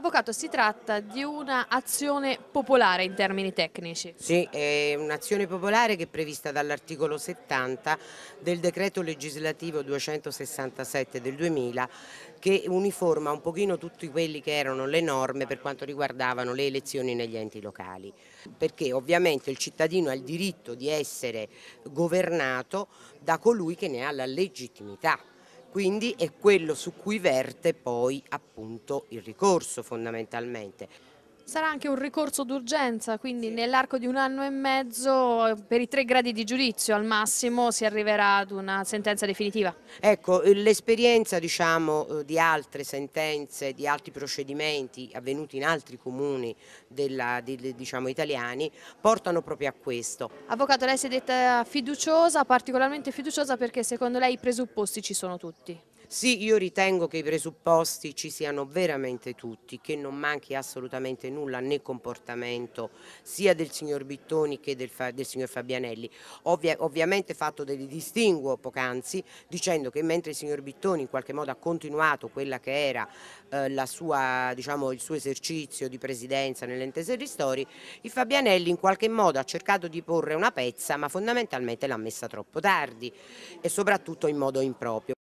Avvocato, si tratta di un'azione popolare in termini tecnici? Sì, è un'azione popolare che è prevista dall'articolo 70 del decreto legislativo 267 del 2000 che uniforma un pochino tutti quelli che erano le norme per quanto riguardavano le elezioni negli enti locali. Perché ovviamente il cittadino ha il diritto di essere governato da colui che ne ha la legittimità quindi è quello su cui verte poi appunto il ricorso fondamentalmente. Sarà anche un ricorso d'urgenza, quindi sì. nell'arco di un anno e mezzo, per i tre gradi di giudizio al massimo, si arriverà ad una sentenza definitiva? Ecco, l'esperienza diciamo, eh, di altre sentenze, di altri procedimenti avvenuti in altri comuni della, di, diciamo, italiani, portano proprio a questo. Avvocato, lei si è detta fiduciosa, particolarmente fiduciosa perché secondo lei i presupposti ci sono tutti? Sì, io ritengo che i presupposti ci siano veramente tutti, che non manchi assolutamente nulla né comportamento sia del signor Bittoni che del, del signor Fabianelli. Ovvia, ovviamente fatto del distinguo poc'anzi dicendo che mentre il signor Bittoni in qualche modo ha continuato quella che era eh, sua, diciamo, il suo esercizio di presidenza nell'ente Serristori, il Fabianelli in qualche modo ha cercato di porre una pezza ma fondamentalmente l'ha messa troppo tardi e soprattutto in modo improprio.